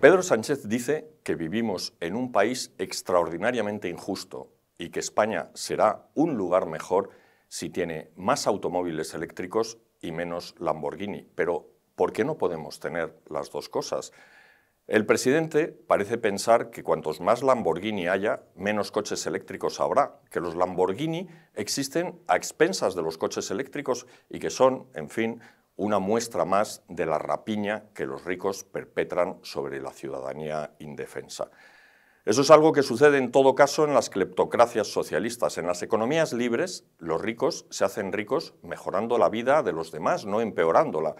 Pedro Sánchez dice que vivimos en un país extraordinariamente injusto y que España será un lugar mejor si tiene más automóviles eléctricos y menos Lamborghini. Pero, ¿por qué no podemos tener las dos cosas? El presidente parece pensar que cuantos más Lamborghini haya, menos coches eléctricos habrá, que los Lamborghini existen a expensas de los coches eléctricos y que son, en fin, una muestra más de la rapiña que los ricos perpetran sobre la ciudadanía indefensa. Eso es algo que sucede en todo caso en las cleptocracias socialistas. En las economías libres, los ricos se hacen ricos mejorando la vida de los demás, no empeorándola.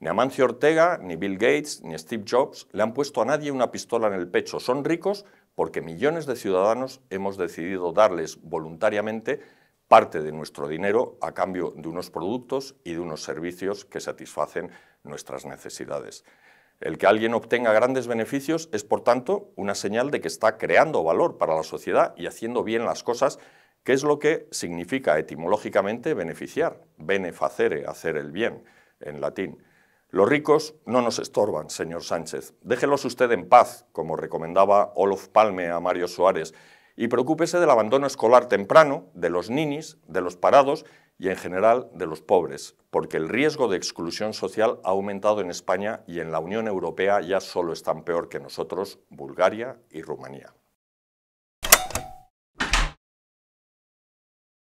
Ni Amancio Ortega, ni Bill Gates, ni Steve Jobs le han puesto a nadie una pistola en el pecho. Son ricos porque millones de ciudadanos hemos decidido darles voluntariamente parte de nuestro dinero a cambio de unos productos y de unos servicios que satisfacen nuestras necesidades. El que alguien obtenga grandes beneficios es, por tanto, una señal de que está creando valor para la sociedad y haciendo bien las cosas, que es lo que significa etimológicamente beneficiar, benefacere, hacer el bien, en latín. Los ricos no nos estorban, señor Sánchez. Déjelos usted en paz, como recomendaba Olof Palme a Mario Suárez, y preocúpese del abandono escolar temprano, de los ninis, de los parados y en general de los pobres, porque el riesgo de exclusión social ha aumentado en España y en la Unión Europea ya solo están peor que nosotros Bulgaria y Rumanía.